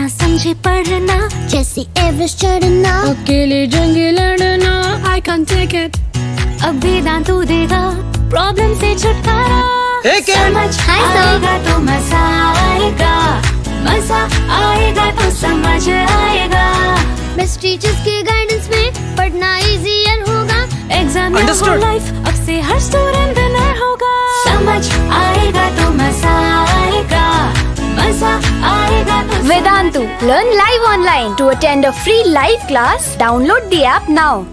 ना समझे पढ़ना जैसे एवरेस्ट चढ़ना अकेले जंग लड़ना आई कैन टेक इट अब भी ना तू देगा प्रॉब्लम से छुटकारा समझ आएगा तो मजा आएगा मजा आएगा तो समझ आएगा बस टीचर्स के गाइडेंस में पढ़ना इजियर होगा एग्जाम लाइफ अब से हर स्टूडेंट विनर होगा समझ आएगा तो मजा Vedantu, learn live online. To attend a free live class, download the app now.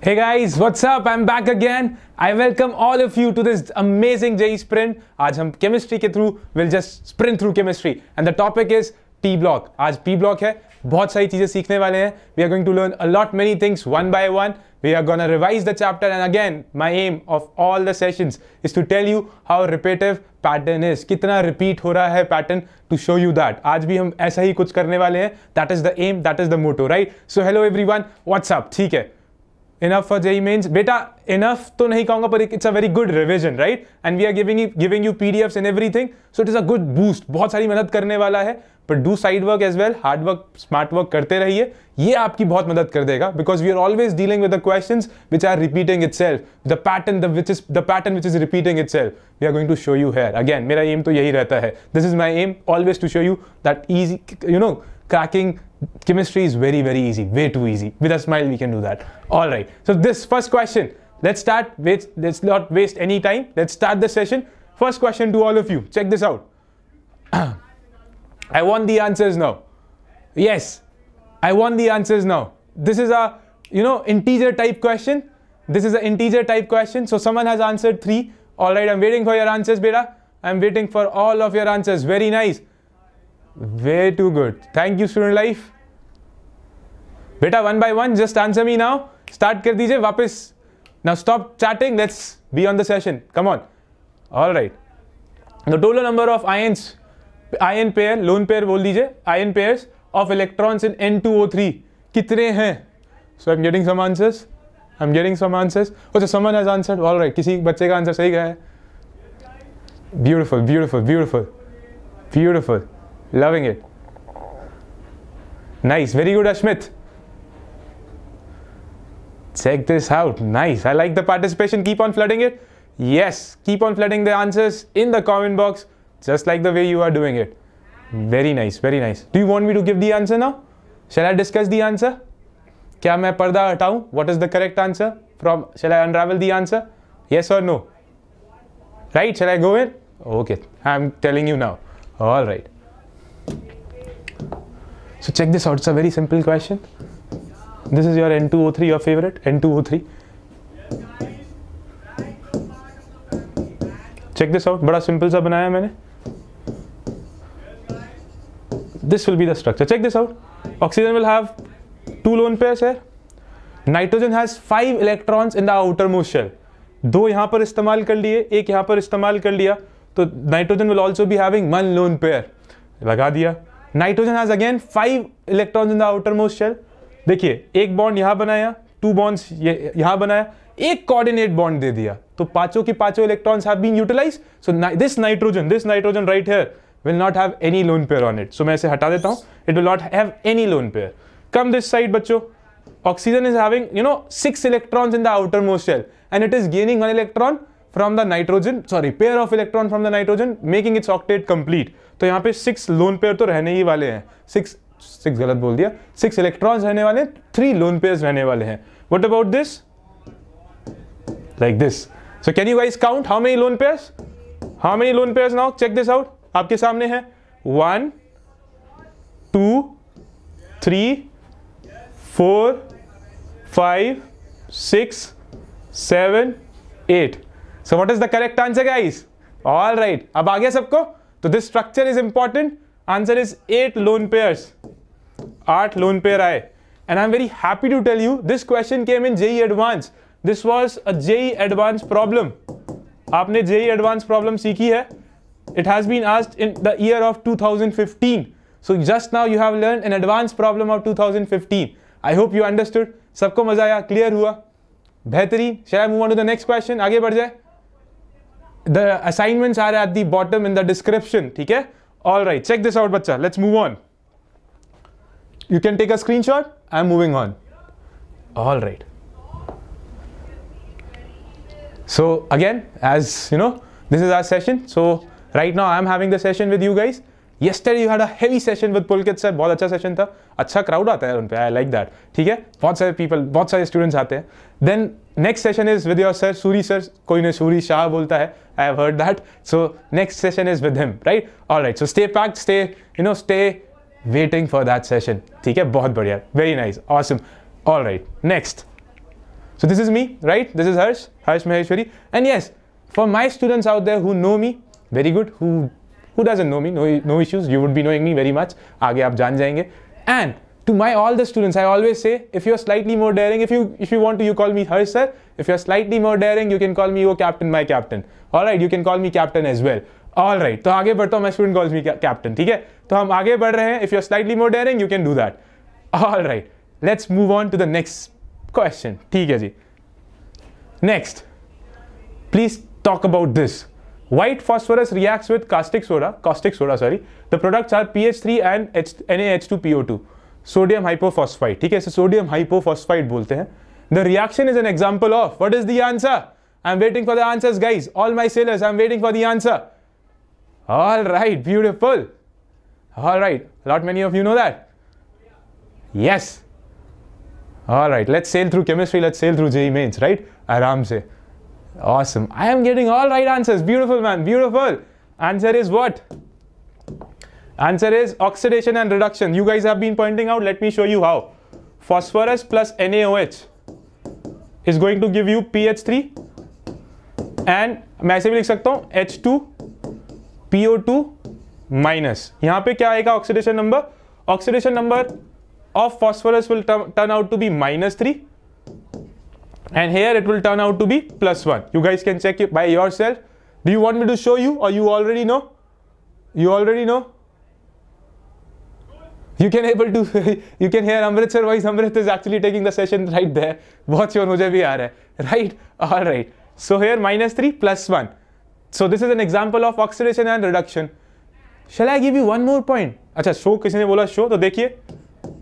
Hey guys, what's up? I'm back again. I welcome all of you to this amazing JE sprint. आज हम chemistry के through will just sprint through chemistry and the topic is P block. आज P block है बहुत सारी चीजें सीखने वाले हैं we are going to learn a lot many things one by one we are gonna revise the chapter and again my aim of all the sessions is to tell you how repetitive pattern is कितना repeat हो रहा है pattern to show you that आज भी हम ऐसा ही कुछ करने वाले हैं that is the aim that is the motto right so hello everyone WhatsApp ठीक है इनफ फॉर जेई मेन्स बेटा इनफ तो नहीं कहूंगा पर it's a very good revision right and we are giving giving you in everything so it is a good boost बहुत सारी मदद करने वाला है but do side work as well hard work smart work करते रहिए ये आपकी बहुत मदद कर देगा because we are always dealing with the question which are repeating it self the pattern which is the pattern which is repeating itself we are going to show you here again मेरा aim तो यही रहता है this is my aim always to show you that easy you know cracking chemistry is very, very easy, way too easy. With a smile, we can do that. All right. So this first question, let's start. with, let's not waste any time. Let's start the session. First question to all of you. Check this out. I want the answers now. Yes, I want the answers now. This is a, you know, integer type question. This is an integer type question. So someone has answered three. All right, I'm waiting for your answers, Beta. I'm waiting for all of your answers. Very nice. Way too good thank you student life बेटा one by one just answer me now start कर दीजिए वापस now stop chatting let's be on the session come on all right the total number of आय ion pair lone pair बोल दीजिए ion pair of electrons in N two O three कितने हैं so I am getting some answers I am getting some answers अच्छा समन has answer all right किसी बच्चे का answer सही गया है beautiful beautiful beautiful beautiful Loving it. Nice. Very good, Ashmit. Check this out. Nice. I like the participation. Keep on flooding it. Yes. Keep on flooding the answers in the comment box, just like the way you are doing it. Very nice. Very nice. Do you want me to give the answer now? Shall I discuss the answer? क्या मैं पर्दा हटाऊं what is the correct answer from shall I unravel answer? Answer yes और no right shall I go in okay I am telling you now all right So check this out, it's a very simple question. This is your N2O3, your favorite, N2O3. Check this out बड़ा simple सा बनाया मैंने this will be the structure check this out oxygen will have two lone pairs है nitrogen has five electrons in the outermost shell दो यहाँ पर इस्तेमाल कर लिए एक यहाँ पर इस्तेमाल कर लिया तो nitrogen will also be having one lone pair लगा दिया nitrogen has again five electrons in the outermost shell देखिए एक बॉन्ड यहां बनाया टू बॉन्ड्स ये यहां बनाया एक कोऑर्डिनेट बॉन्ड दे दिया तो पांचों के पांचों electrons have been utilize so this nitrogen this nitrogen right here will not have any lone pair on it so मैं इसे हटा देता हूं it will not have any lone pair come this side बच्चों oxygen is having you know six electrons in the outermost shell and it is gaining one electron from the nitrogen sorry pair of electron from the nitrogen making it's octet complete तो यहाँ पे six lone pair तो रहने ही वाले हैं six six गलत बोल दिया सिक्स इलेक्ट्रॉन्स रहने वाले थ्री लोन पेयर रहने वाले हैं what about this like this so can you wise count how many lone pairs how many lone pairs now check this out आपके सामने है one two three four five six seven eight so what is the correct answer guys all right अब आ गया सबको तो this structure is important answer is eight lone pair आठ lone pair आए and I am very happy to tell you this question came in JEE advance this was a JEE advance problem आपने JEE advance problem सीखी है it has been asked in the year of two thousand fifteen so just now you have learn an advance problem of two thousand fifteen I hope you understood सबको मजा आया clear हुआ बेहतरीन शायद move on to the next question आगे बढ़ जाए the assignments are at the bottom in the description ठीक है all right check this out बच्चा let's move on you can take a screenshot I am moving on all right so again as you know this is our session so right now I am having the session with you guys yester you had a heavy session with पुल sir बहुत अच्छा session था अच्छा crowd आता है उनपे I like that ठीक है बहुत सारे पीपल बहुत सारे स्टूडेंट्स आते हैं then next session is with your sir Suri sir कोई ने सूरी शाह बोलता है I have heard that so next session is with him right all right so stay packed stay you know stay waiting for that session ठीक है बहुत बढ़िया very nice awesome all right next so this is me right this is Harsh Harsh Maheshwari and yes for my students out there who know me very good who who doesn't know me no issues you would be knowing me very much आगे आप जान जाएंगे and to my all the students, I always say, if you're slightly more daring, if you if you want to, you call me her sir. If you're slightly more daring, you can call me your captain, my captain. All right, you can call me captain as well. All right, तो आगे बढ़ता my student calls me captain, ठीक है? तो हम आगे बढ़ If you're slightly more daring, you can do that. All right, let's move on to the next question. ठीक है Next, please talk about this. White phosphorus reacts with caustic soda, caustic soda, sorry. The products are pH3 and NaH2PO2. Sodium hypophosphide ठीक है इसे sodium hypophosphide बोलते हैं the reaction is an example of what is the answer I am waiting for the answer guys all my sailors I am waiting for the answer all right beautiful all right not many of you know that yes all right let sail through chemistry let sail through JEE mains right आराम से awesome I am getting all right answer beautiful man beautiful answer is what Answer is oxidation and reduction. You guys have been pointing out. Let me show you how. Phosphorus plus NaOH is going to give you PH3. And I can write H2 PO2 minus. What is the oxidation number? Oxidation number of phosphorus will turn out to be minus 3. And here it will turn out to be plus 1. You guys can check it by yourself. Do you want me to show you or you already know? You already know? you can able to you can hear Amritsar voice. Amrit is actually taking the session right there. Watch your mujhe bhi aa Right? All right. So here minus 3 plus 1. So this is an example of oxidation and reduction. Shall I give you one more point? Achha, show kisi ne bola show. So dekhiye.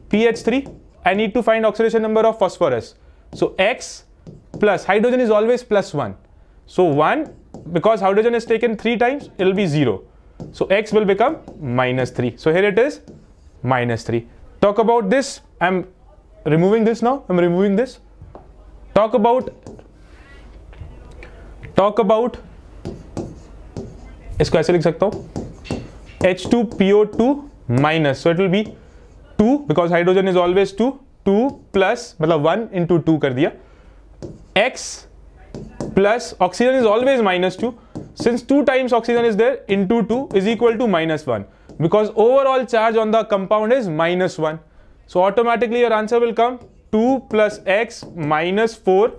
PH3. I need to find oxidation number of phosphorus. So X plus hydrogen is always plus 1. So 1 because hydrogen is taken 3 times it will be 0. So X will become minus 3. So here it is. minus 3. Talk about this. I'm removing this now. I'm removing this. Talk about talk about इसको ऐसे लिख सकता हूं H two PO two minus so it will be two because hydrogen is always two two plus मतलब one into two कर दिया X plus oxygen is always minus two since two times oxygen is there into two is equal to minus one because overall charge on the compound is minus 1. So automatically your answer will come 2 plus x minus 4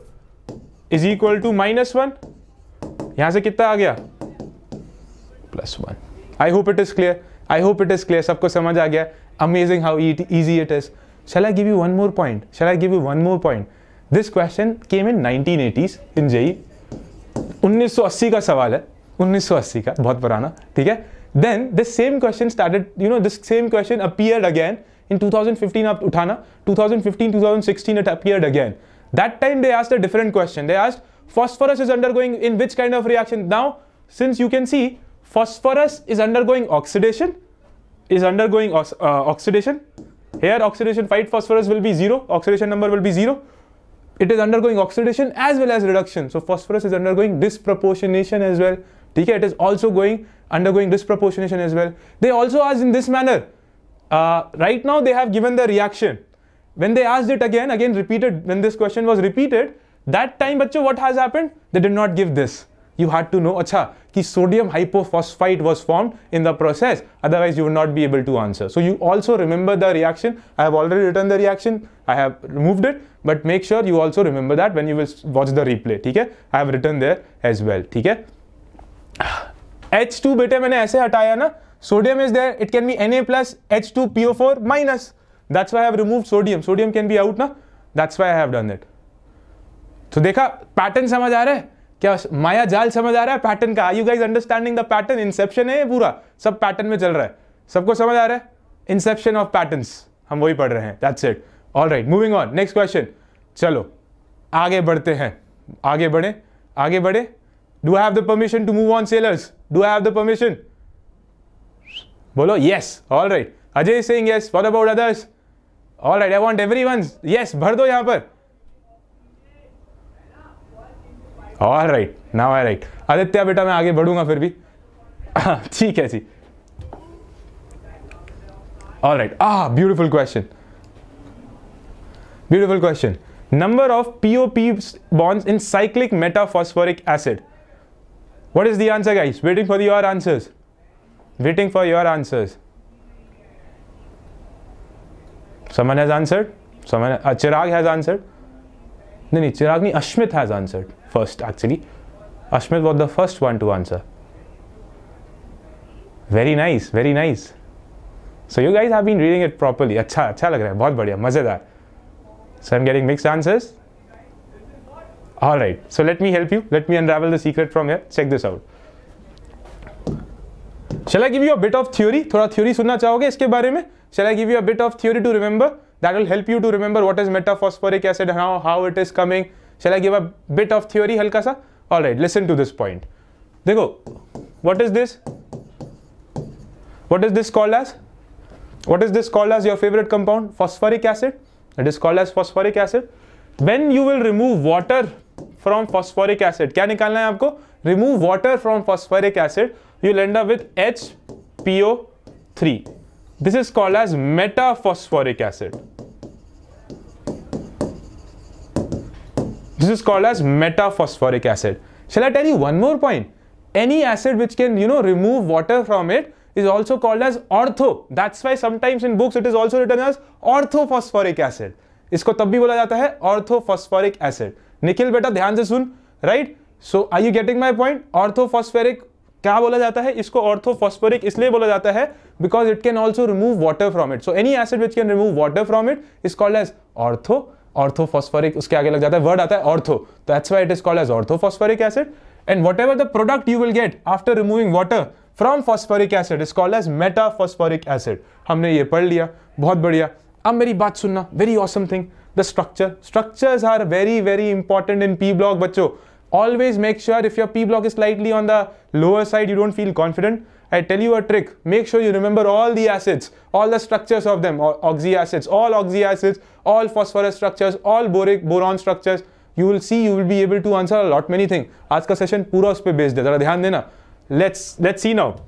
is equal to minus 1. यहाँ से कितना आ गया plus one I hope it is clear I hope it is clear सबको समझ आ गया amazing how easy it is shall I give you one more point? Shall I give you one more point? This question came in 1980s in JE. 1980 ka sawal hai 1980 ka bahut purana theek hai Then this same question started, you know, this same question appeared again in 2015 up Uthana, 2015, 2016 it appeared again. That time they asked a different question. They asked phosphorus is undergoing in which kind of reaction? Now, since you can see phosphorus is undergoing oxidation, is undergoing uh, oxidation. Here oxidation 5 phosphorus will be 0, oxidation number will be 0. It is undergoing oxidation as well as reduction. So phosphorus is undergoing disproportionation as well ठीक it is also going undergoing disproportionation as well. They also asked in this manner. Uh, right now, they have given the reaction. when they asked it again again repeated when this question was repeated that time bachcho what has happened they did not give this you had to know acha ki sodium hypophosphite was formed in the process otherwise you would not be able to answer so you also remember the reaction i have already written the reaction i have removed it but make sure you also remember that when you will watch the replay theek hai i have written there as well theek hai H two बेटे मैंने ऐसे हटाया ना sodium is there it can be N A plus H two PO four minus that's why have remove sodium sodium can be out ना that's why have done that तो देखा pattern समझ आ रहा है क्या माया जाल समझ आ रहा है पैटर्न का you guys understanding the pattern inception है पूरा सब पैटर्न में चल रहा है सबको समझ आ रहा है इंसेप्शन ऑफ पैटर्न हम वही पढ़ रहे हैं that's it all right moving on next question चलो आगे बढ़ते हैं आगे बढ़े आगे बढ़े Do I have the permission to move on sailors? Do I have the permission? Bolo, yes. All right. Ajay is saying yes. What about others? All right. I want everyone's. Yes. Bhar do yahan par. All right. Now I I Aditya Aditya बेटा मैं आगे बढ़ूंगा फिर भी ठीक है जी all right beautiful question. number of POP bonds in cyclic metaphosphoric acid. What is the answer guys? Waiting for your answers. Waiting for your answers. Someone has answered. Someone, uh, Chirag has answered. No, no, Chirag, no, Ashmit has answered first actually. Ashmit was the first one to answer. Very nice, very nice. So you guys have been reading it properly. अच्छा अच्छा लग रहा है बहुत बढ़िया मज़ेदार So I'm getting mixed answers. All right, so let me help you. Let me unravel the secret from here. Check this out. Shall I give you a bit of theory? थोड़ा theory sunna चाहोगे iske बारे mein. Shall I give you a bit of theory to remember? That will help you to remember what is metaphosphoric acid, how, how it is coming. Shall I give a bit of theory हल्का सा? All right, listen to this point. देखो, what is this? What is this called as? What is this called as your favorite compound? Phosphoric acid. It is called as phosphoric acid. When you will remove water from phosphoric acid क्या निकालना है आपको remove water from phosphoric acid you land with H P O three this is called as metaphosphoric acid this is called as metaphosphoric acid shall tell you one more point any acid which can you know remove water from it is also called as ortho that's why sometimes in books it is also written as orthophosphoric acid इसको तब भी बोला जाता है orthophosphoric acid Nikhil बेटा ध्यान से सुन right so I you getting my point orthophosphoric क्या बोला जाता है इसको ऑर्थोफॉस्फोरिक इसलिए बोला जाता है because it can also remove water from it so any acid which can remove water from it is called as ortho orthophosphoric उसके आगे लग जाता है वर्ड आता है ऑर्थो तो that's why it is called as orthophosphoric acid and whatever the product you will get after removing water from phosphoric acid is called as metaphosphoric acid हमने ये पढ़ लिया बहुत बढ़िया अब मेरी बात सुनना very awesome thing the structure. Structures are very, very important in P-block, bacho. Always make sure if your P-block is slightly on the lower side, you don't feel confident. I tell you a trick. Make sure you remember all the acids, all the structures of them, oxy acids, all oxy acids, all phosphorus structures, all boric, boron structures. You will see you will be able to answer a lot many things. Ask a session पूरा उस पर based let's see now.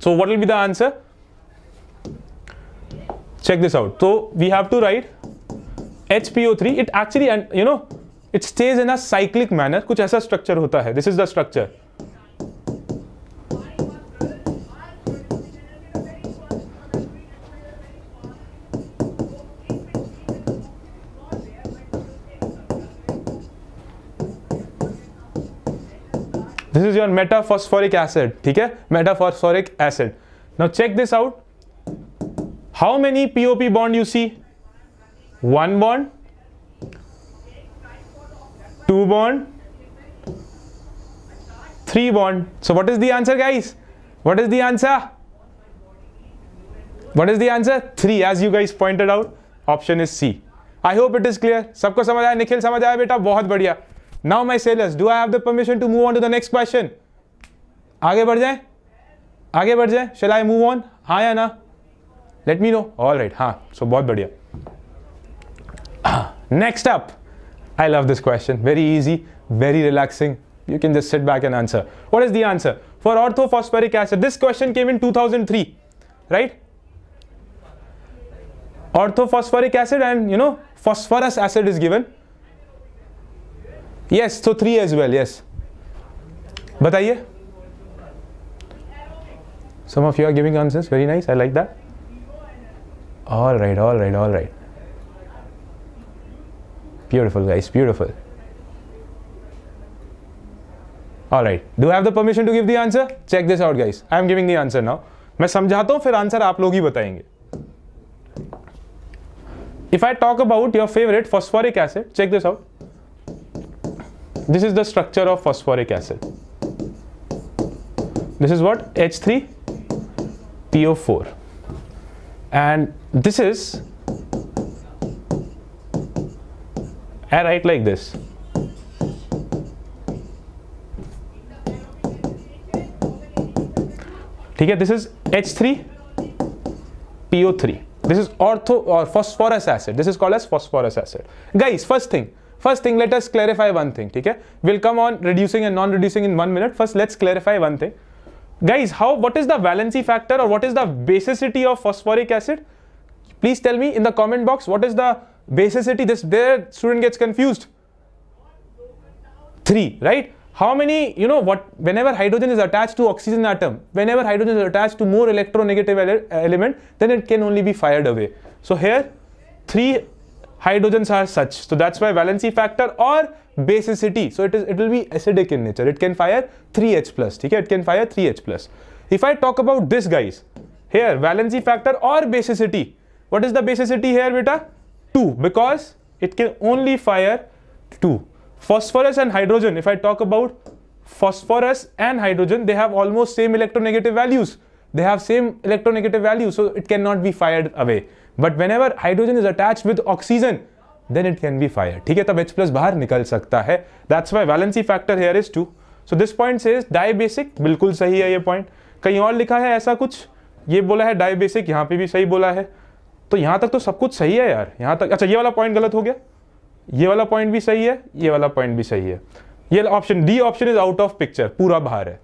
So, what will be the answer? check this out so we have to write H P O three it actually and you know it stays in a cyclic manner कुछ ऐसा structure होता है this is the structure this is your metaphosphoric acid ठीक है metaphosphoric acid now check this out how many POP bond you see one bond two bond three bond so what is the answer guys what is the answer what is the answer three as you guys pointed out option is C I hope it is clear सबको समझ आया निखिल समझ आया बेटा बहुत बढ़िया now my sailors do I have the permission to move on to the next question आगे बढ़ जाए आगे बढ़ जाए शेल आई मूव ऑन हाँ या ना let me know all right हाँ सो बहुत बढ़िया Next up, I love this question. Very easy, very relaxing. You can just sit back and answer. What is the answer? For orthophosphoric acid, this question came in 2003, right? Orthophosphoric acid and you know, phosphorus acid is given. Yes, so three as well, yes. Bataye. some of you are giving answers very nice i like that all right all right all right Beautiful, guys. Beautiful. All right. Do I have the permission to give the answer? Check this out, guys. I am giving the answer now. main samjhata hu fir answer aap log hi batayenge If I talk about your favorite phosphoric acid, check this out. This is the structure of phosphoric acid. This is what? h3 po4 And this is I write like this. This is H3PO3. This is ortho or uh, phosphorus acid. This is called as phosphorus acid. Guys, first thing. First thing, let us clarify one thing. Okay? We'll come on reducing and non-reducing in one minute. First, let's clarify one thing. Guys, how what is the valency factor or what is the basicity of phosphoric acid? Please tell me in the comment box what is the basicity this there student gets confused three right how many you know what whenever hydrogen is attached to oxygen atom whenever hydrogen is attached to more electronegative ele element then it can only be fired away so here three hydrogens are such so that's why valency factor or basicity so it is it will be acidic in nature it can fire 3h plus okay it can fire 3h plus if i talk about this guys here valency factor or basicity what is the basicity here beta two because it can only fire two. Phosphorus and hydrogen, if I talk about phosphorus and hydrogen, they have almost same electronegative values. They have same electronegative value, so it cannot be fired away. But whenever hydrogen is attached with oxygen, then it can be fired. theek hai tab H plus बाहर निकल सकता है That's why valency factor here is 2. So this point says dibasic bilkul sahi hai ye point. कहीं aur likha hai aisa kuch ye bola hai dibasic yahan pe bhi sahi bola hai तो यहां तक तो सब कुछ सही है यार यहां तक अच्छा ये वाला पॉइंट गलत हो गया ये वाला पॉइंट भी सही है ये वाला पॉइंट भी सही है ये option D option is out of picture पूरा बाहर है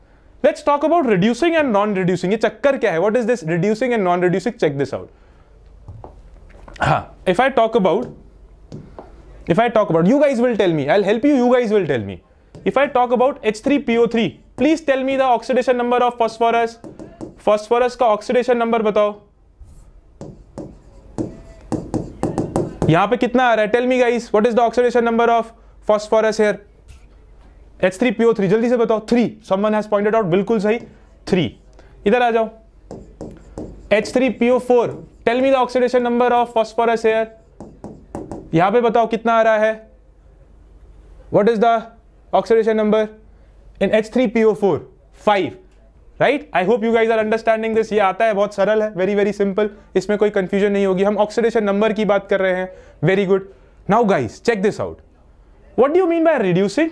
let's talk about reducing and non reducing ये चक्कर क्या है what is this reducing and non reducing check this out हाँ if I talk about if I talk about you guys will tell me I help you you guys will tell me if I about H three PO three please tell me the oxidation number of phosphorus phosphorus का oxidation number बताओ. यहाँ पे कितना आ रहा है tell me guys what is the oxidation number of phosphorus here H three three जल्दी से बताओ three someone has pointed out बिल्कुल सही थ्री इधर आ जाओ H three PO four tell me the oxidation number of phosphorus here यहां पे बताओ कितना आ रहा है what is the oxidation number in H three four five right I hope you guys are understanding this ये आता है बहुत सरल है वेरी वेरी सिंपल इसमें कोई कंफ्यूजन नहीं होगी हम ऑक्सीडेशन नंबर की बात कर रहे हैं very good now guys check this out what do mean by reducing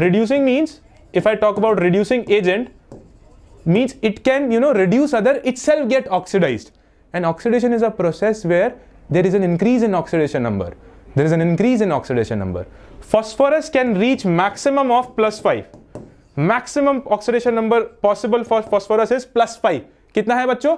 reducing means if I talk about reducing agent means it can you know reduce other itself get oxidize and oxidation is a process where there is an increase in oxidation number there is an increase in oxidation number phosphorus can reach maximum of plus five maximum oxidation number possible for phosphorus is plus five कितना है बच्चों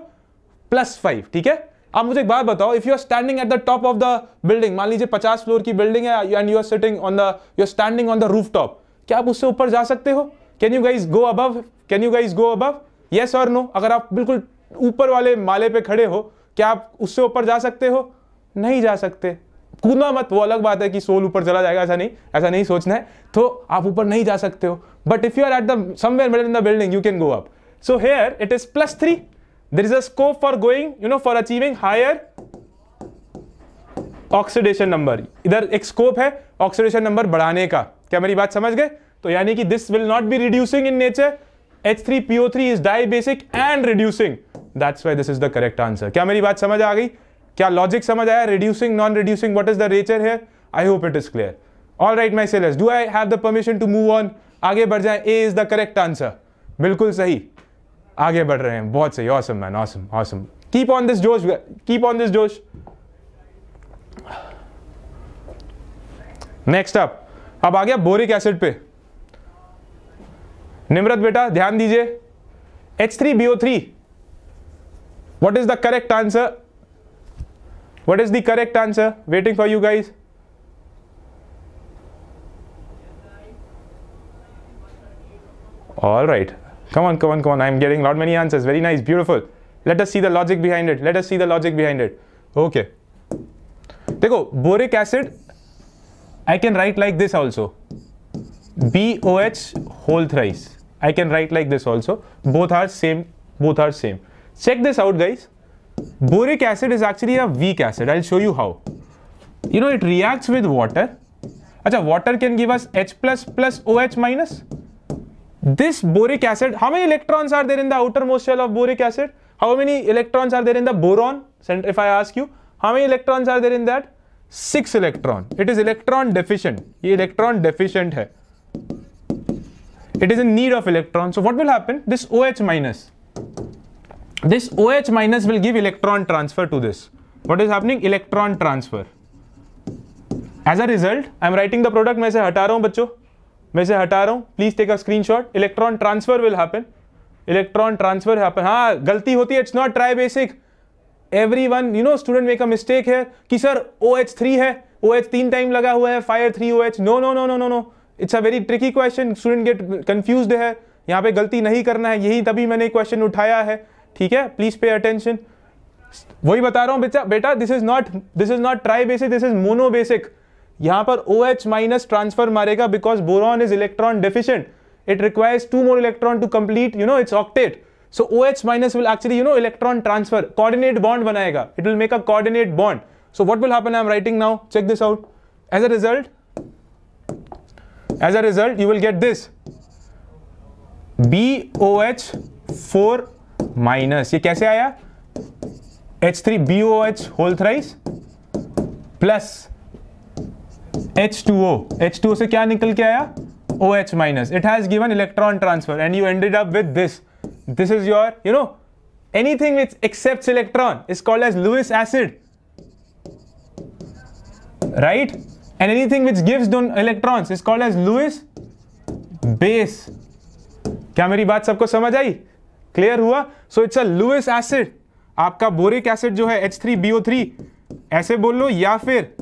plus five ठीक है आप मुझे एक बात बताओ if you are standing at the top of the building मान लीजिए पचास फ्लोर की बिल्डिंग है and you are sitting on the you are standing on the rooftop क्या आप उससे ऊपर जा सकते हो can you guys go above can you guys go above yes और नो अगर आप बिल्कुल ऊपर वाले माले पे खड़े हो क्या आप उससे ऊपर जा सकते हो नहीं जा सकते कूदना मत वो अलग बात है कि सोल ऊपर चला जाएगा ऐसा नहीं ऐसा नहीं सोचना है तो आप ऊपर नहीं जा सकते हो but if you are at the somewhere middle in the building you can go up so here it is plus three there is a scope for going you know for achieving higher oxidation number इधर एक scope है oxidation number बढ़ाने का क्या मेरी बात समझ गए तो यानी कि this will not be reducing in nature H three PO three is dibasic and reducing that's why this is the correct answer क्या मेरी बात समझ आ गई क्या लॉजिक समझ आया reducing non reducing what is the nature है I hope it is clear all right my sailors do I have the permission to move on आगे बढ़ जाए A is the correct answer बिल्कुल सही आगे बढ़ रहे हैं बहुत सही awesome man awesome awesome keep on this जोश कीप ऑन दिस जोश नेक्स्ट अप अब आ गया बोरिक एसिड पे निम्रत बेटा ध्यान दीजिए H3BO3 what is the correct answer What is the correct answer? Waiting for you guys. All right. Come on, come on, come on. I'm getting lot many answers. Very nice. Beautiful. Let us see the logic behind it. Let us see the logic behind it. Okay. Dekho, boric acid, I can write like this also. BOH whole thrice. I can write like this also. Both are same. Both are same. Check this out, guys. Boric acid is actually a weak acid. I'll show you how. You know, it reacts with water. Achha, water can give us H plus plus OH minus. This boric acid, how many electrons are there in the outermost shell of boric acid? How many electrons are there in the boron? If I ask you, how many electrons are there in that? 6 electron. It is electron deficient. Ye electron deficient hai. It is in need of electrons. So what will happen? This OH minus. this OH minus will give electron transfer to this. What is happening? Electron transfer. As a result, I am writing the product. मैं इसे हटा रहा हूँ बच्चों मैं इसे हटा रहा हूँ please take a screenshot electron transfer will happen electron transfer happen हाँ गलती होती है it's not tribasic every one you know student make a mistake है कि सर ओ एच थ्री है ओ एच तीन टाइम लगा हुआ है fire three O H no no no no no no it's a very tricky question student get confuse है यहाँ पे गलती नहीं करना है यही तभी मैंने क्वेश्चन उठाया है ठीक है प्लीज पे अटेंशन वही बता रहा हूं बेटा this is not this is not tribasic this is monobasic यहां पर ओ एच माइनस ट्रांसफर मारेगा because boron is electron deficient it requires two more electron to complete you know it's octet so O H minus will actually you know electron transfer coordinate bond बनाएगा it will make a coordinate bond so what will happen I am writing now check this out as a result as a result you will get this B O H four minus ये कैसे आया H three B O H whole thrice plus H two O H two O से क्या निकल के आया O H minus it has given electron transfer and you ended up with this this is your you know anything which accept electron is called as Lewis acid right and anything which gives done electron is called as Lewis base क्या मेरी बात सबको समझ आई clear हुआ so it's a Lewis acid आपका boric acid जो है एच थ्री बीओ थ्री ऐसे बोल लो या फिर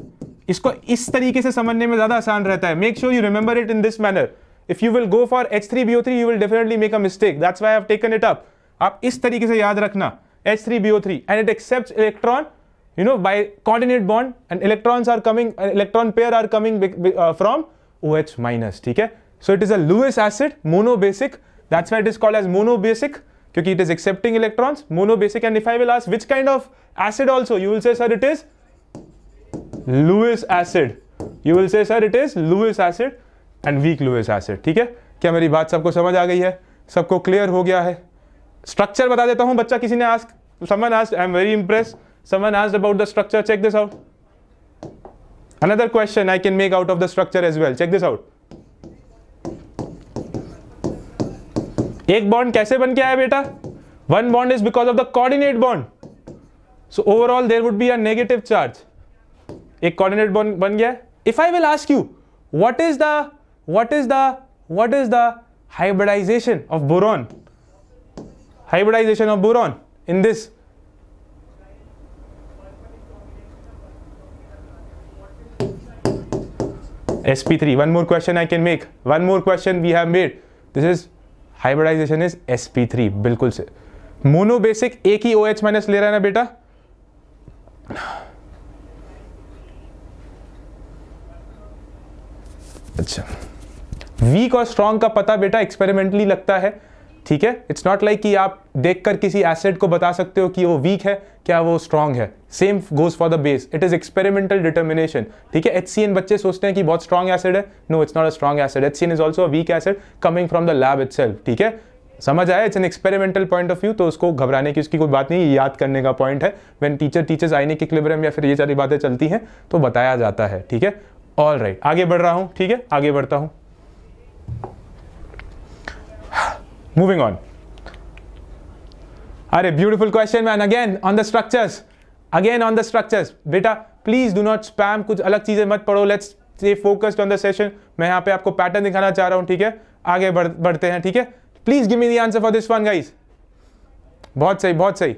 इसको इस तरीके से समझने में ज्यादा आसान रहता है make sure you remember it in this manner if you will go for H three B O three you will definitely make a mistake that's why have taken it up आप इस तरीके से याद रखना H three O three and it accept electron you know by coordinate bond and electrons are coming electron pair are coming from O OH minus ठीक है so it is a Lewis acid monobasic that's why it is called as monobasic क्योंकि it is accepting electrons monobasic and if I will ask which kind of acid also you will say sir it is Lewis acid you will say sir it is Lewis acid and weak Lewis acid ठीक है क्या मेरी बात सबको समझ आ गई है सबको क्लियर हो गया है स्ट्रक्चर बता देता हूं बच्चा किसी ने ask someone asked I am very impress someone asked about the structure check this out another question I can make out of the structure as well check this out एक बॉन्ड कैसे बन के आया बेटा one bond is because of the coordinate bond so overall there would be negative charge एक coordinate bond बन गया if I will ask you what is the what is the what is the hybridisation of boron hybridisation of boron in this sp3 one more question i can make one more question we have made this is hybridisation is S बिल्कुल से monobasic एक ही ओ OH minus ले रहा है ना बेटा अच्छा week और स्ट्रांग का पता बेटा एक्सपेरिमेंटली लगता है ठीक है इट्स नॉट लाइक कि आप देखकर किसी एसेट को बता सकते हो कि वो वीक है क्या वो स्ट्रांग है same goes for the base it is experimental determination ठीक है एच बच्चे सोचते हैं कि बहुत स्ट्रांग एसिड है no it's not a strong acid H is also weak acid coming from the lab it ठीक है समझ आया it's an experimental point of view तो उसको घबराने की उसकी कोई बात नहीं याद करने का पॉइंट है वैन टीचर टीचर्स आईने के क्लिब्रम या फिर ये सारी बातें चलती हैं तो बताया जाता है ठीक है ऑल राइट right. आगे बढ़ रहा हूँ ठीक है आगे बढ़ता हूँ Moving on. Are a beautiful question, man. Again on the structures. Again on the structures. बेटा प्लीज डू नॉट स्पैम कुछ अलग चीजें मत पढ़ो let's stay focused on the session मैं यहाँ पे आपको पैटर्न दिखाना चाह रहा हूँ ठीक है आगे बढ़ बढ़ते हैं ठीक है please give me the answer for this one guys बहुत सही बहुत सही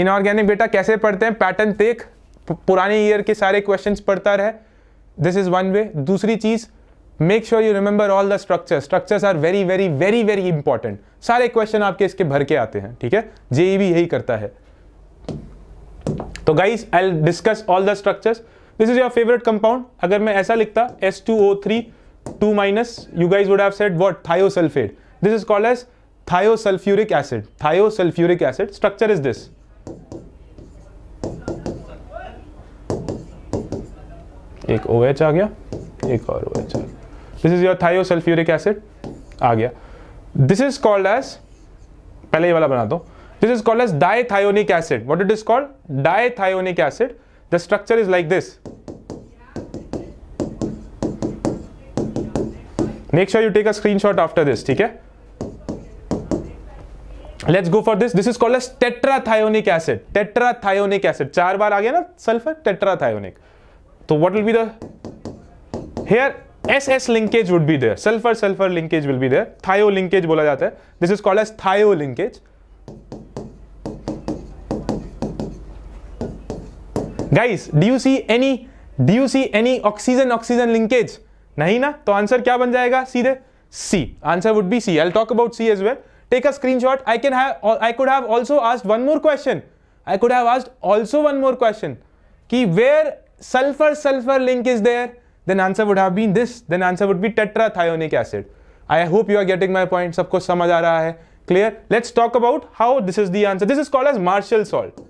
इनऑर्गेनिक बेटा कैसे पढ़ते हैं पैटर्न देख पुराने ईयर के सारे क्वेश्चंस पढ़ता रहे दिस इज वन वे दूसरी चीज make sure you remember all the structure structures are very very very very important सारे क्वेश्चन आपके इसके भर के आते हैं ठीक है जेई भी e यही करता है तो guys I discuss all the structures this is your favourite compound अगर मैं ऐसा लिखता S two O three two minus you guys would have said what thiosulphate this is called as thiosulphuric acid thiosulphuric acid structure is this एक O OH आ गया एक और ओ OH आ गया this is your thiosulphuric acid आ गया this is called as पहले ये वाला बना दो this is called as dithionic acid what it is called dithionic acid the structure is like this make sure you take a screenshot after this ठीक है let's go for this this is called as tetrathionic acid tetrathionic acid चार बार आ गया ना sulphur tetrathionic तो what will be the here S S linkage would be there sulphur sulphur linkage will be there thio linkage बोला जाता है this is called as thio linkage guys do you see any do you see any oxygen oxygen linkage नहीं ना तो answer क्या बन जाएगा सीधे C answer would be C I talk about C as well take a screenshot I can have I could have also asked one more question I could have asked also one more question कि where sulphur sulphur link is there then answer would have been this then answer would be tetrathionate acid i hope you are getting my point sabko samajh aa raha hai clear let's talk about how this is the answer this is called as marshall salt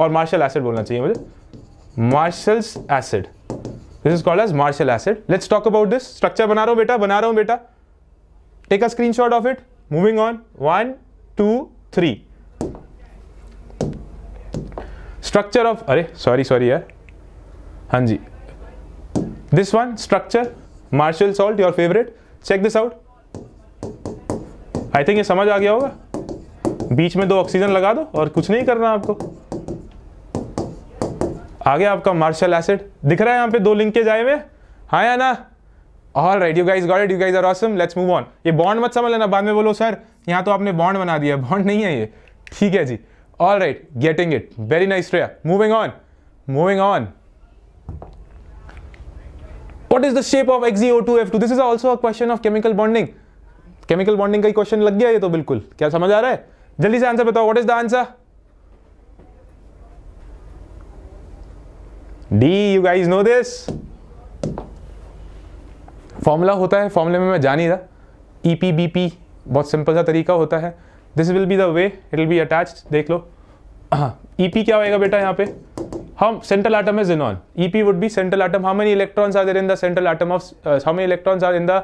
और Marshall acid बोलना चाहिए मुझे Marshall's acid this is called as Marshall acid let's talk about this structure बना रहा हूं बेटा बना रहा हूं बेटा take a screenshot of it moving on one two three structure of अरे सॉरी सॉरी यार हाँ जी This one, structure, Marshall salt, your favorite. Check this out. I think ये समझ आ गया होगा बीच में दो ऑक्सीजन लगा दो और कुछ नहीं करना आपको आ गया आपका मार्शल एसिड दिख रहा है यहाँ पे दो लिंक के जाए हुए हाँ या ना all right you guys got you guys are awesome let's move on ये बॉन्ड मत समझ लेना बाद में बोलो सर यहाँ तो आपने बॉन्ड बना दिया बॉन्ड नहीं है ये ठीक है जी all right getting it very nice ट्रेया moving on moving on What is the shape of XeO2F2? This is also a question of chemical bonding. Chemical bonding का क्वेश्चन लग गया ये तो बिल्कुल क्या समझ आ रहा है जल्दी से आंसर बताओ what is the answer D you guys know this formula होता है फॉर्मूले में मैं जान ही रहा ई बी पी बहुत सिंपल सा तरीका होता है this will be the way it will be attach देख लो हाँ ई पी क्या होएगा बेटा यहाँ पे how central atom is xenon ep would be central atom how many electrons are there in the central atom of uh, how many electrons are in the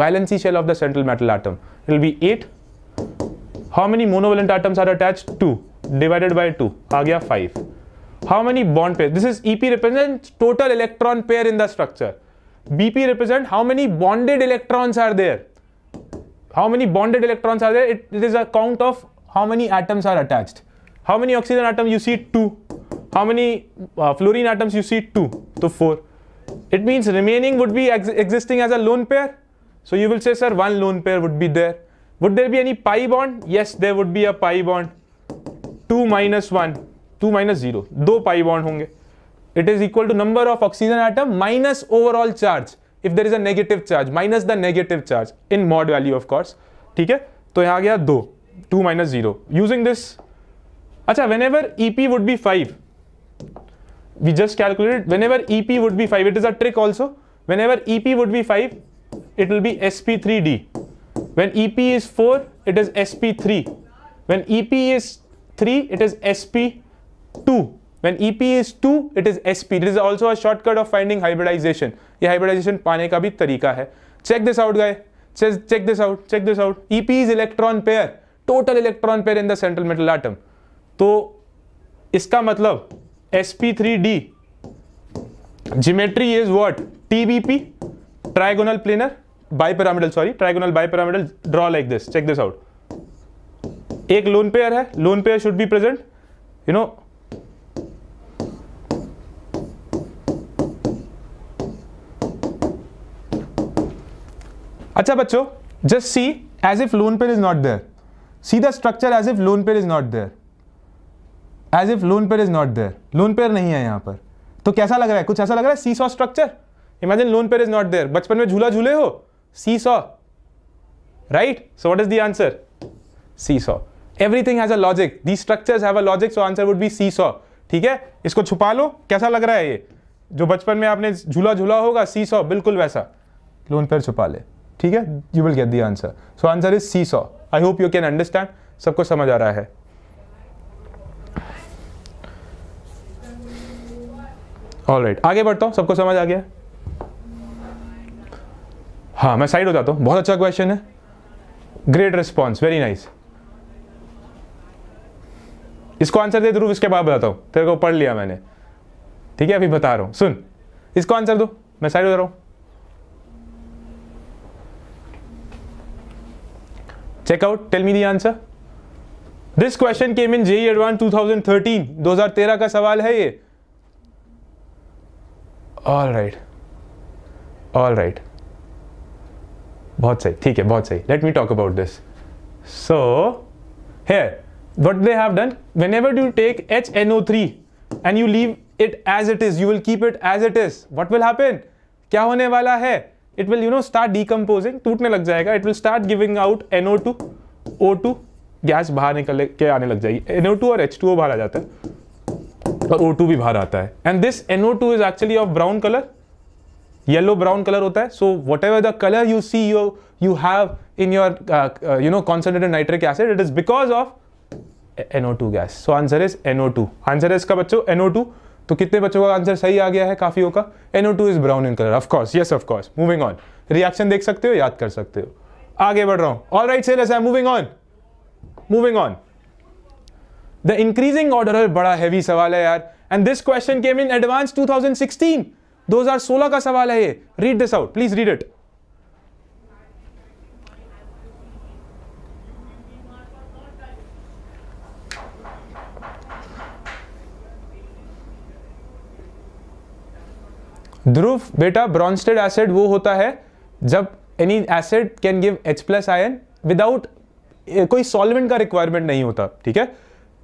valency shell of the central metal atom it will be 8 how many monovalent atoms are attached 2 divided by 2 Aga 5 how many bond pairs this is ep represents total electron pair in the structure bp represent how many bonded electrons are there how many bonded electrons are there it, it is a count of how many atoms are attached how many oxygen atoms you see 2 how many uh, fluorine atoms you see? 2. So four It means remaining would be ex existing as a lone pair. So you will say, sir, one lone pair would be there. Would there be any pi bond? Yes, there would be a pi bond. 2 minus 1, 2 minus 0. do pi bond honge It is equal to number of oxygen atom minus overall charge. If there is a negative charge, minus the negative charge in mod value of course. theek hai to yahan aa gaya 2, 2 minus 0. Using this, acha whenever EP would be 5, we just calculated whenever ep would be 5 it is a trick also whenever ep would be 5 it will be sp3d when ep is 4 it is sp3 when ep is 3 it is sp2 when ep is 2 it is sp this is also a shortcut of finding hybridization ye hybridization पाने ka bhi tarika hai check this out guy check this out check this out ep is electron pair total electron pair in the central metal atom to iska matlab sp3d geometry is what tbp trigonal planar bipyramidal sorry trigonal bipyramidal draw like this check this out एक lone pair है lone pair should be present you know अच्छा बच्चों just see as if lone pair is not there see the structure as if lone pair is not there as if lone pair is not there lone pair नहीं है यहाँ पर तो कैसा लग रहा है कुछ ऐसा लग रहा है seesaw structure imagine lone pair is not there बचपन में झूला झूले हो seesaw right so what is the answer seesaw everything has a logic the structure have a logic so answer would be seesaw ठीक है इसको छुपा लो कैसा लग रहा है ये जो बचपन में आपने झूला झूला होगा सी सॉ बिल्कुल वैसा लोन पेयर छुपा ले ठीक है you will get the answer so answer is seesaw I hope you can understand सबको समझ आ रहा है ऑल राइट आगे बढ़ता हूँ सबको समझ आ गया हाँ मैं साइड हो जाता हूँ बहुत अच्छा क्वेश्चन है ग्रेट रिस्पॉन्स वेरी नाइस इसको आंसर दे ध्रुव इसके बाद बताता हूँ तेरे को पढ़ लिया मैंने ठीक है अभी बता रहा हूँ सुन इसको आंसर दो मैं साइड हो रहा हूँ check out tell me the answer this question came in JEE advance 2013 2013 का सवाल है ये ऑल राइट ऑल राइट बहुत सही ठीक है बहुत सही let me talk about this so here what they have done whenever do take H N O three and you leave it as it is you will keep it as it is what will happen क्या होने वाला है it will you know start decomposing टूटने लग जाएगा it will start giving out N O two O two gas बाहर निकल के आने लग जाएगी एनओ टू और एच टू ओ बाहर आ जाता है और O2 भी बाहर आता है and this NO2 is actually of brown colour yellow brown colour होता है so whatever the colour you see you you have in your you know concentrated nitric acid it is because of NO2 gas so answer is NO2 answer है इसका बच्चों NO2 तो कितने बच्चों का answer सही आ गया है काफी का NO2 is brown in colour of course ये यस मूविंग ऑन रिएक्शन देख सकते हो याद कर सकते हो आगे बढ़ रहा हूं alright right I moving on moving on the increasing order बड़ा हैवी सवाल है यार and this question came in advance 2016 2016 का सवाल है ये read this out please read it Dhruv बेटा ब्रॉन्स्टेड एसिड वो होता है जब any acid can give H plus ion without कोई सॉल्वेंट का रिक्वायरमेंट नहीं होता ठीक है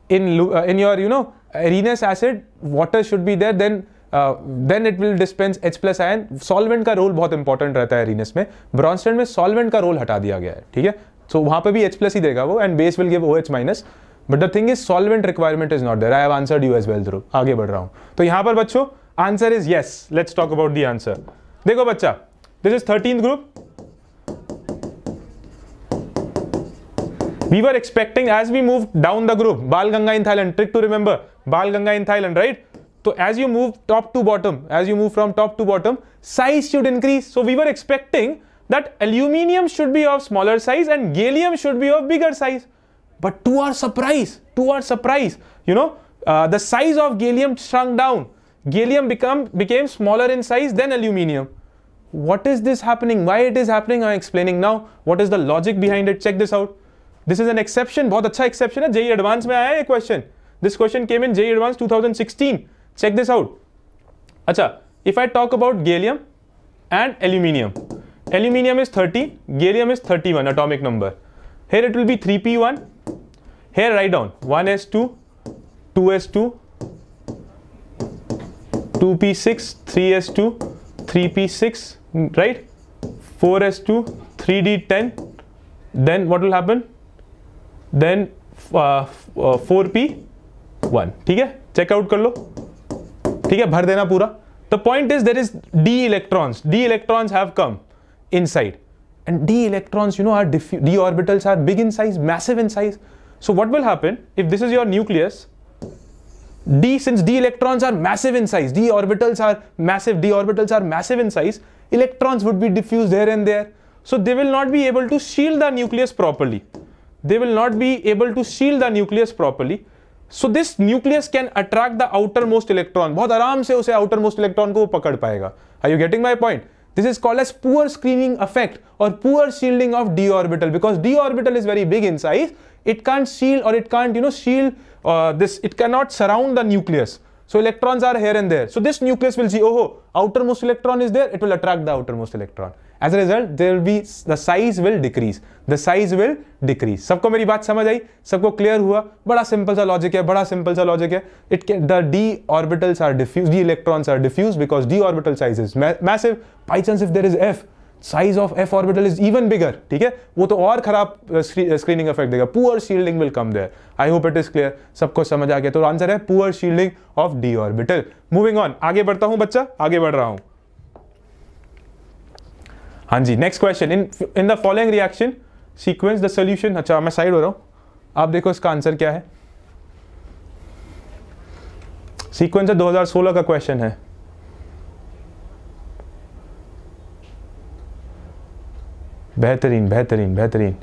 in uh, in your you know arenous acid water should be there then then it will dispense H plus ion solvent का role बहुत important रहता है रीनेस में ब्रॉन्स्टन में सॉल्वेंट का रोल हटा दिया गया है ठीक है सो वहाँ पे भी एच प्लस ही देगा वो and base will give O H minus but the thing is solvent requirement is not there I have you as well through आगे बढ़ रहा हूँ तो यहाँ पर बच्चों answer is yes let's talk about the answer देखो बच्चा this is thirteen group We were expecting as we move down the group, Bal Ganga in Thailand, trick to remember, Bal Ganga in Thailand, right? So as you move top to bottom, as you move from top to bottom, size should increase. So we were expecting that aluminium should be of smaller size and gallium should be of bigger size. But to our surprise, to our surprise, you know, uh, the size of gallium shrunk down. Gallium become, became smaller in size than aluminium. What is this happening? Why it is happening? I'm explaining now. What is the logic behind it? Check this out. This is an exception बहुत अच्छा exception है JEE advance में आया है question this question came in JEE advance 2016 Check this out. अच्छा if I talk about gallium and aluminium. Aluminium is 30, gallium is 31 atomic number. Here it will be 3p1. Here write down 1s2, 2s2, 2p6, 3s2, 3p6, right? 4s2, 3d10. Then what will happen? Then four P one ठीक है checkout कर लो ठीक है भर देना पूरा the point is there is d electrons d electrons have come inside and d electrons you know are d orbitals are big in size massive in size so what will happen if this is your nucleus d since d electrons are massive in size d orbitals are massive d orbitals are massive in size electrons would be diffused here and there so they will not be able to shield the nucleus properly they will not be able to shield the nucleus properly. So this nucleus can attract the outermost electron. बहुत आराम से उसे outermost electron को वो पकड़ पाएगा. Are you getting my point? This is called as poor screening effect or poor shielding of d orbital because d orbital is very big in size. It can't shield or it can't you know shield uh, this. It cannot surround the nucleus. So electrons are here and there. So this nucleus will see, oh, outermost electron is there. It will attract the outermost electron. As a result, there will be, the size will decrease. The size will decrease. Sabko meri baat samaj hai? Sabko clear hua? Bada simple sa logic hai, bada simple sa logic hai. It can, the d orbitals are diffuse. d electrons are diffuse because d orbital size is massive. By chance if there is f, size of f orbital is even bigger ठीक है वो तो और खराब screening effect देगा poor shielding will come there I hope it is clear सबको समझ आ गया तो आंसर है poor shielding of d orbital moving on आगे बढ़ता हूं बच्चा आगे बढ़ रहा हूं हाँ जी next question in in the following reaction sequence the solution अच्छा मैं साइड हो रहा हूं आप देखो इसका आंसर क्या है सीक्वेंस 2016 का क्वेश्चन है बेहतरीन बेहतरीन बेहतरीन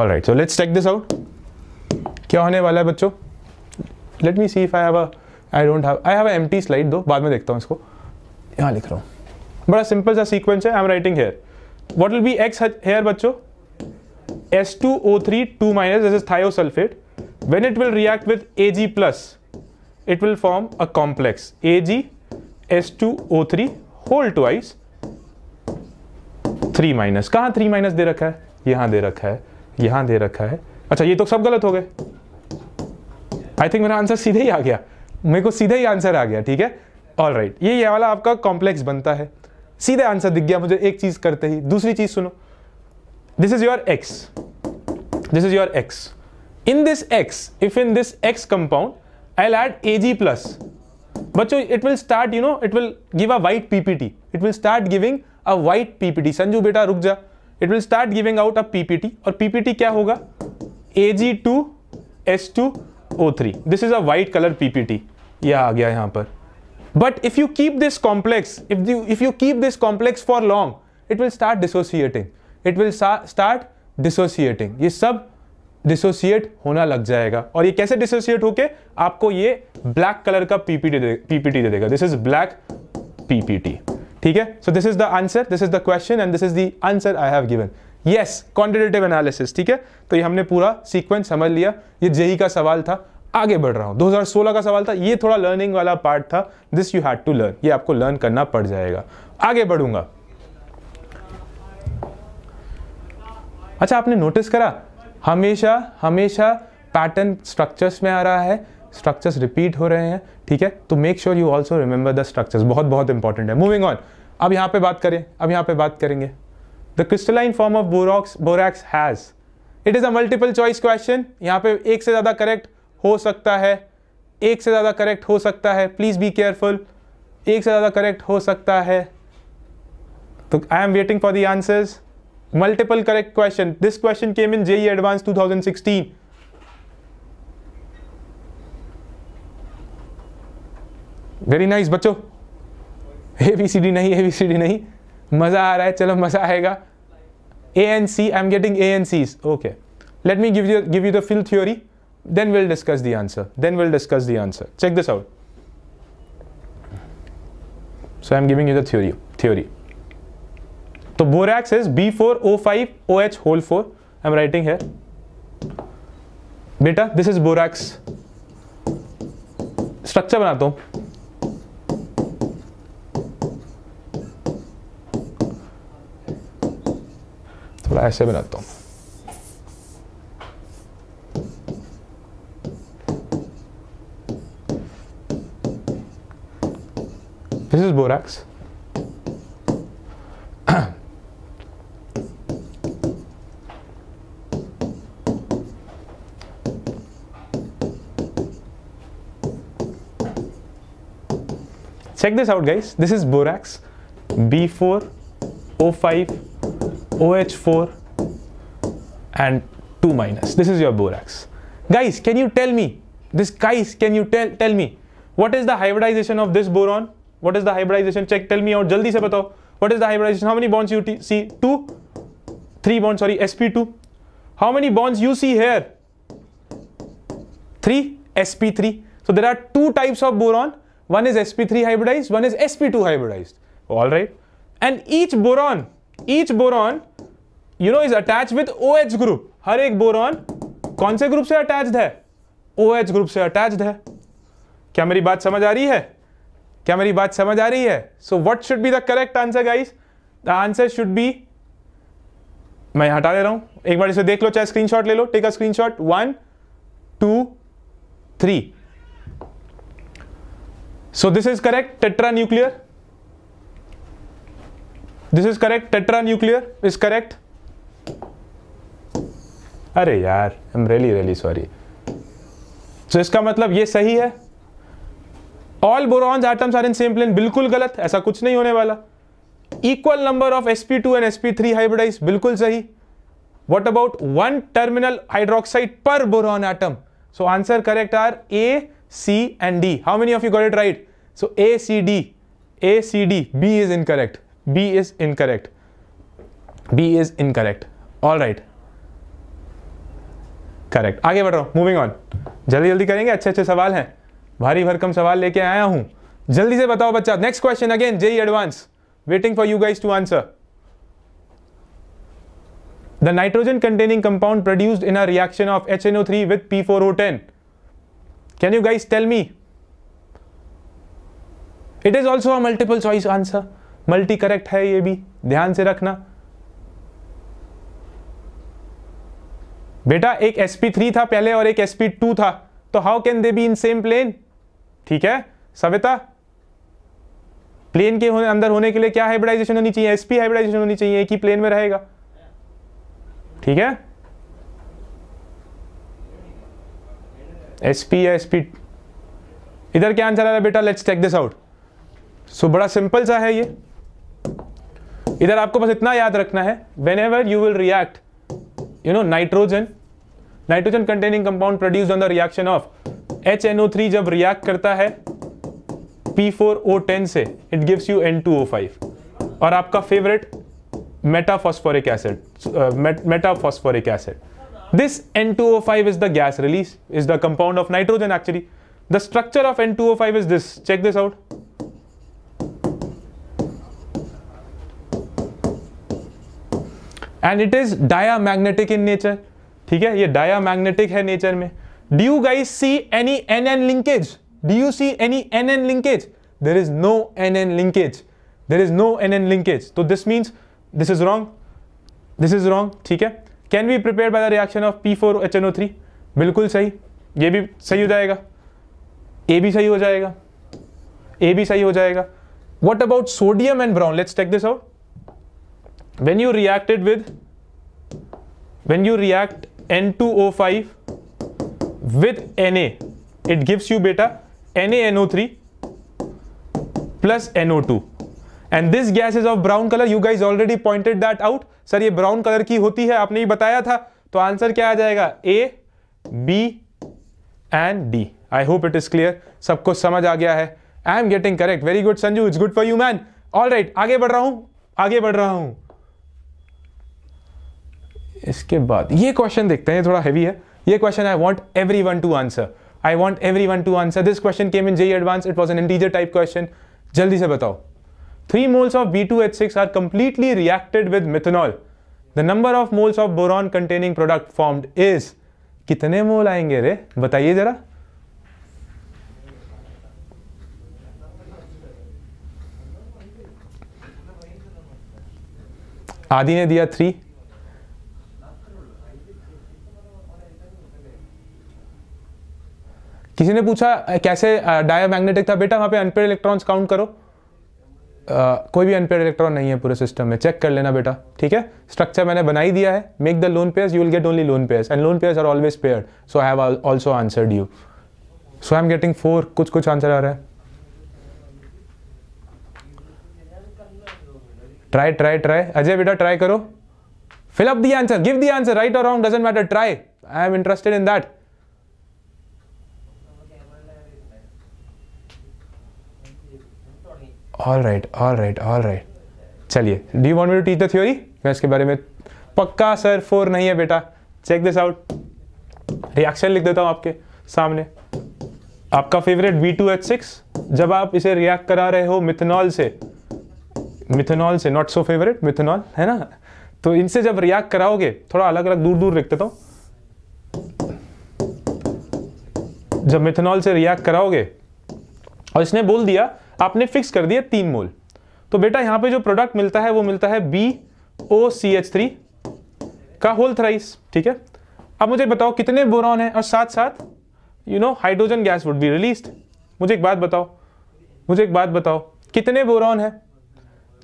all right so let's check this out क्या होने वाला है बच्चों let me see if I have I don't have I have empty slide दो बाद में देखता हूँ इसको यहाँ लिख रहा हूँ बड़ा सिंपल सा सीक्वेंस है I am writing here what will be X here बच्चों S two O three two minus this is thiosulphate When it will react with Ag plus, it will form a complex AgS2O3 whole twice three minus कहाँ three minus दे रखा है यहाँ दे रखा है यहाँ दे रखा है अच्छा ये तो सब गलत हो गए आई थिंक मेरा आंसर सीधे ही आ गया मेरे को सीधा ही आंसर आ गया ठीक है ऑल राइट right. ये ये वाला आपका कॉम्प्लेक्स बनता है सीधे आंसर दिख गया मुझे एक चीज करते ही दूसरी चीज सुनो this is your X this is your X X if x this X compound x L add A G plus बच्चो it will start you know it will give a white PPT it will start giving a white PPT Sanju बेटा रुक जा it will start giving out a PPT और PPT क्या होगा A G two S two O three this is a white colour PPT यह आ गया यहां पर but if you keep this complex if you if you keep this complex for long it will start dissociating it will start dissociating ये सब dissociate होना लग जाएगा और ये कैसे डिसोसिएट होके आपको ये ब्लैक कलर का पीपीटी पीपीटी दे देगा दिस इज ब्लैक पीपीटी ठीक है so this is the answer this is the question and this is the answer I have given yes quantitative analysis ठीक है तो ये हमने पूरा सीक्वेंस समझ लिया ये जेई का सवाल था आगे बढ़ रहा हूँ 2016 का सवाल था ये थोड़ा लर्निंग वाला पार्ट था this you had to learn ये आपको लर्न करना पड़ जाएगा आगे बढ़ूंगा अच्छा आपने नोटिस करा हमेशा हमेशा पैटर्न स्ट्रक्चर्स में आ रहा है स्ट्रक्चर्स रिपीट हो रहे हैं ठीक है तो make sure you also remember the structures बहुत बहुत इंपॉर्टेंट है मूविंग ऑन अब यहाँ पे बात करें अब यहाँ पे बात करेंगे the crystalline form of borax borax has it is a multiple choice question यहाँ पे एक से ज़्यादा करेक्ट हो सकता है एक से ज़्यादा करेक्ट हो सकता है प्लीज़ बी केयरफुल एक से ज़्यादा करेक्ट हो सकता है तो I am waiting for the answers multiple correct question this question came in JE advanced 2016 Very nice, बच्चों A B C D maza A B C D नहीं मज़ा आ रहा है चलो मज़ा आएगा A and C I am getting A and Cs then we'll discuss the answer. Then we'll discuss the answer. Check this out. So I'm giving you the theory. Theory. तो borax is B four O five O H whole four I am writing है बेटा this is borax structure बनाता हूं थोड़ा ऐसे बनाता हूं this is borax Check this out guys. This is borax B4, O5, OH4 and 2 minus. This is your borax. Guys, can you tell me? This guys, can you tell tell me what is the hybridization of this boron? What is the hybridization? Check tell me out jaldi se batao. What is the hybridization? How many bonds you see? 2 3 bonds sorry sp2. How many bonds you see here? 3 sp3. So there are two types of boron one is sp3 hybridized one is sp2 hybridized all right and each boron each boron you know is attached with OH group हर एक boron कौन से group से attached है OH group से attached है क्या मेरी बात समझ आ रही है क्या मेरी बात समझ आ रही है so what should be the correct answer guys the answer should be मैं हटा दे रहा हूं एक बार इसे देख लो चाहे स्क्रीनशॉट ले लो take a screenshot one two three this is correct tetra nuclear this is correct tetra nuclear is correct अरे यार I am really really sorry so इसका मतलब ये सही है all borons atoms are in same plane बिल्कुल गलत ऐसा कुछ नहीं होने वाला equal number of sp two and sp three hybridise बिल्कुल सही what about one terminal hydroxide पर boron atom so answer correct are A C and D. How many of you got it right? So A, C, D. A, C, D. B is incorrect. B is incorrect. B is incorrect. All right. Correct. आगे बढ़ रहा हूँ Moving on. जल्दी जल्दी करेंगे अच्छे अच्छे सवाल हैं भारी भरकम सवाल लेके आया हूँ जल्दी से बताओ बच्चा Next question again. J Advance. Waiting for you guys to answer. The nitrogen containing compound produced in a reaction of HNO3 with P4O10 Can you guys tell me? It is also a multiple choice answer multi correct है ये भी ध्यान से रखना बेटा एक SP three था पहले और एक एसपी टू था तो how can they be in same plane ठीक है सविता प्लेन के होने, अंदर होने के लिए क्या हाइब्रिडाइजेशन होनी चाहिए एसपी हाइब्रिडाइजेशन होनी चाहिए एक ही प्लेन में रहेगा ठीक है एसपी या एस पी इधर क्या आंसर आ रहा है बेटा let's take this out so बड़ा सिंपल सा है ये इधर आपको बस इतना याद रखना है whenever you will react you know nitrogen nitrogen containing compound produce on the reaction of H N O three जब रिएक्ट करता है पी फोर ओ टेन से it gives you N two O five और आपका favourite metaphosphoric acid metaphosphoric acid This N2O5 is the gas release, is the compound of nitrogen actually. The structure of N2O5 is this. Check this out. And it is diamagnetic in nature. ठीक है ये diamagnetic है nature Do you guys see any NN linkage? Do you see any NN linkage? There is no NN linkage. There is no NN linkage. So this means this is wrong. This is wrong. ठीक can be prepare by the reaction of P four H N O three बिल्कुल सही ये भी सही हो जाएगा ए भी सही हो जाएगा ए भी सही हो जाएगा what about sodium and brown let's take this out when you reacted with when you react N two O five with N A it gives you बेटा N A N O three plus N O two and this gas is of brown colour you guys already pointed that out sir ये brown colour की होती है आपने ही बताया था तो answer क्या आ जाएगा A B and D I hope it is clear सबको समझ आ गया है I am getting correct very good Sanju it's good for you man all right आगे बढ़ रहा हूं आगे बढ़ रहा हूं इसके बाद ये क्वेश्चन देखते हैं थोड़ा हैवी है ये question I want everyone to answer I want everyone to answer this question came in JEE advance it was an integer type question जल्दी से बताओ 3 moles of B2H6 are completely reacted with methanol. The number of moles of boron containing product formed is कितने मोल आएंगे रे बताइए जरा आदि ने दिया थ्री किसी ने पूछा कैसे डायमैग्नेटिक था बेटा वहां पे अनपेड इलेक्ट्रॉन्स काउंट करो आ, कोई भी अनपेड इलेक्ट्रॉन नहीं है पूरे सिस्टम में चेक कर लेना बेटा ठीक है स्ट्रक्चर मैंने बनाई दिया है make the lone pairs you will get only lone pairs and lone pairs are always pair so I have also answered you so I am getting four कुछ कुछ आंसर आ रहा है ट्राई ट्राई ट्राई अजय बेटा try करो fill up the answer give the answer right और wrong doesn't matter try I am interested in that all right all right all right चलिए do you want me to teach the theory मैं इसके बारे में पक्का sir four नहीं है बेटा चेक दिस आउट रिएक्शन लिख देता हूँ आपके सामने आपका favourite B two H six जब आप इसे रिएक्ट करा रहे हो मिथेनॉल से मिथेनॉल से नॉट सो फेवरेट मिथेनॉल है ना तो इनसे जब रिएक्ट कराओगे थोड़ा अलग अलग दूर दूर लिख देता हूँ जब मिथेनॉल से रिएक्ट कराओगे और इसने बोल दिया आपने फिक्स कर दिया तीन मोल तो बेटा यहां पे जो प्रोडक्ट मिलता है वो मिलता है B O C H three का होल थ्राइस ठीक है अब मुझे बताओ कितने बोरॉन है और साथ साथ you know hydrogen gas would be release मुझे एक बात बताओ मुझे एक बात बताओ कितने बोरॉन है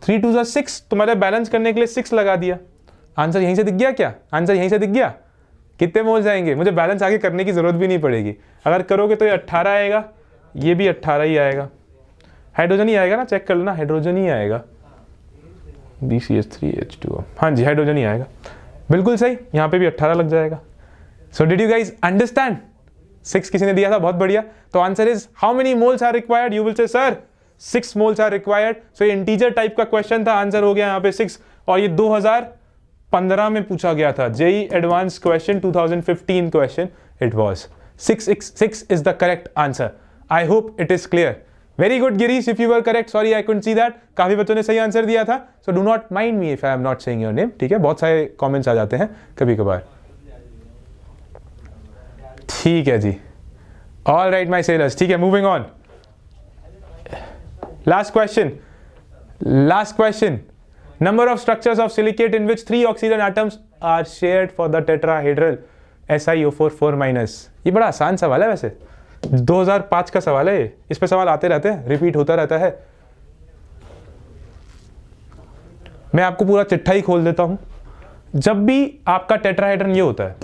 थ्री टू जो सिक्स तुम्हारे बैलेंस करने के लिए सिक्स लगा दिया आंसर यहीं से दिख गया क्या आंसर यहीं से दिख गया कितने मोल जाएंगे मुझे बैलेंस आगे करने की ज़रूरत भी नहीं पड़ेगी अगर करोगे तो ये अट्ठारह आएगा ये भी अट्ठारह ही आएगा हाइड्रोजन ही आएगा ना चेक कर लेना हाइड्रोजन ही आएगा B C H three H two हाँ जी हाइड्रोजन ही आएगा बिल्कुल सही यहाँ पे भी 18 लग जाएगा so did you guys understand six किसी ने दिया था बहुत बढ़िया तो answer is how many moles are required you will say sir six moles are required so ये इंटीजर टाइप का क्वेश्चन था आंसर हो गया यहाँ पे सिक्स और ये 2015 में पूछा गया था JEE advance question 2015 question it was six six is the correct answer I hope it is clear very good Girish if you are correct sorry I couldn't see that काफी बच्चों ने सही आंसर दिया था so do not mind me if I am not saying your name ठीक है बहुत सारे कमेंट्स आ जाते हैं कभी कभार ठीक है जी ऑल राइट माई सेलर्स ठीक है moving on last question last question number of structures of silicate in which three oxygen atoms are share for the tetrahedral S I O four four minus ये बड़ा आसान सवाल है वैसे 2005 का सवाल है इस पर सवाल आते रहते हैं रिपीट होता रहता है मैं आपको पूरा चिट्ठा ही खोल देता हूं जब भी आपका टेट्राहेड्रन ये होता है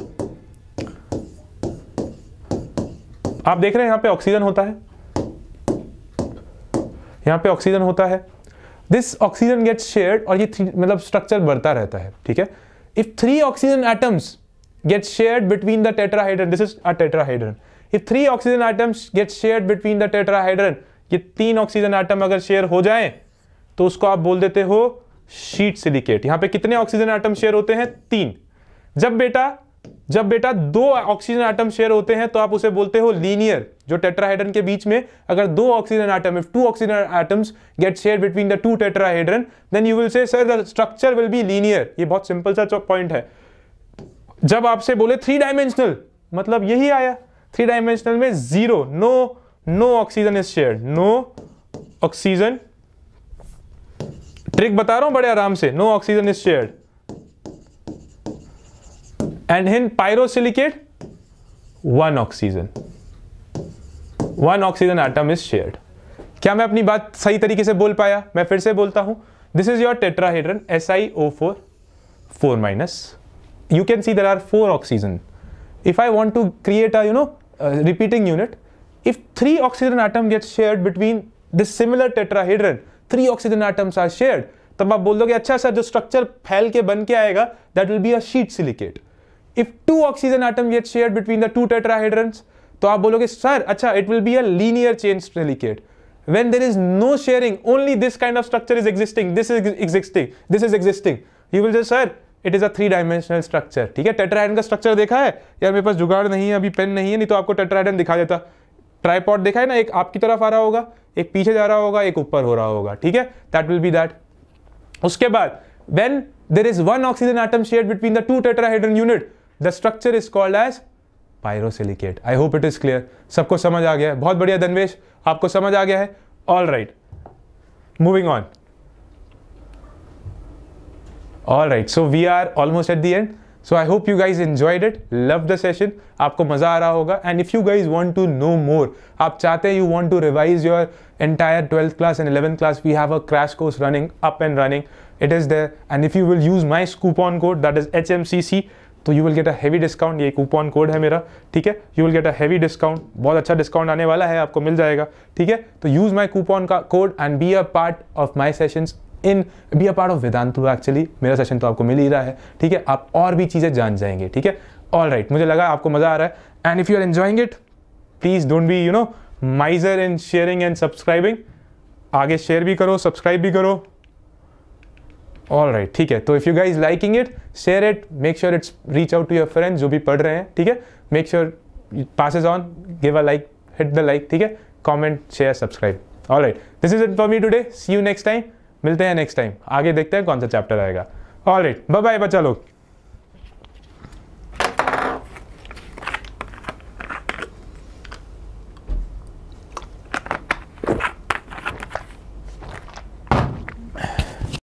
आप देख रहे हैं यहां पे ऑक्सीजन होता है यहां पे ऑक्सीजन होता है दिस ऑक्सीजन गेट्स शेयर्ड और ये मतलब स्ट्रक्चर बढ़ता रहता है ठीक है if three oxygen atoms get shared between the tetrahedron this is a tetrahedron ये three oxygen atoms get share between the tetrahedron ये तीन ऑक्सीजन आइटम अगर शेयर हो जाए तो उसको आप बोल देते हो शीट सिलिकेट यहां पे कितने ऑक्सीजन आइटम शेयर होते हैं तीन जब बेटा जब बेटा दो ऑक्सीजन आइटम शेयर होते हैं तो आप उसे बोलते हो लीनियर जो टेट्राहेड्रन के बीच में अगर दो oxygen atom if two oxygen atoms get share between the two tetrahedron then you will say sir the structure will be linear ये बहुत सिंपल सा पॉइंट है जब आपसे बोले थ्री डायमेंशनल मतलब यही आया थ्री डायमेंशनल में zero no no oxygen is share no oxygen trick बता रहा हूं बड़े आराम से no oxygen is share and in pyrosilicate one oxygen one oxygen atom is shared क्या मैं अपनी बात सही तरीके से बोल पाया मैं फिर से बोलता हूं this is your tetrahedron S I O four four minus you can see there are four oxygen if I want to create a you know Uh, repeating unit. If three oxygen atoms get shared between this similar tetrahedron, three oxygen atoms are shared, then you will say, sir, the structure will become that will be a sheet silicate. If two oxygen atoms get shared between the two tetrahedrons, then you will say, sir, it will be a linear chain silicate. When there is no sharing, only this kind of structure is existing, this is existing, this is existing. You will say, sir, it is a three dimensional structure ठीक है टेट्राइडन का structure देखा है यार मेरे पास जुगाड़ नहीं है अभी पेन नहीं है नहीं तो आपको टेट्राइडन दिखा देता ट्राईपॉड देखा है ना एक आपकी तरफ आ रहा होगा एक पीछे जा रहा होगा एक ऊपर हो रहा होगा ठीक है दैट विल बी दैट उसके बाद when there is one oxygen atom share between the two tetrahedron unit the structure is called as pyrosilicate I hope it is clear सबको समझ आ गया है बहुत बढ़िया धनवेश आपको समझ आ गया है all right moving on all right so we are almost at the end so I hope you guys enjoyed it love the session आपको मज़ा आ रहा होगा and if you guys want to know more आप चाहते हैं you want to revise your entire twelfth class and eleventh class we have a crash course running up and running it is there and if you will use my coupon code that is H M C C तो you will get a heavy discount ये coupon code है मेरा ठीक है you will get a heavy discount बहुत अच्छा discount आने वाला है आपको मिल जाएगा ठीक है तो यूज़ माई कूपन का code and be a part of my sessions in be a part of हुआ एक्चुअली मेरा सेशन तो आपको मिल ही रहा है ठीक है आप और भी चीज़ें जान जाएंगे ठीक है ऑल राइट right, मुझे लगा आपको मज़ा आ रहा है and if you are enjoying it please don't be you know miser in sharing and subscribing आगे शेयर भी करो सब्सक्राइब भी करो ऑल राइट ठीक है तो if you guys liking it share it make sure it's reach out to your friends जो भी पढ़ रहे हैं ठीक है make sure is on give a like hit the like ठीक है comment share subscribe all right this is it for me today see you next time मिलते हैं नेक्स्ट टाइम आगे देखते हैं कौन सा चैप्टर आएगा ऑल राइट बाय बच्चा लोग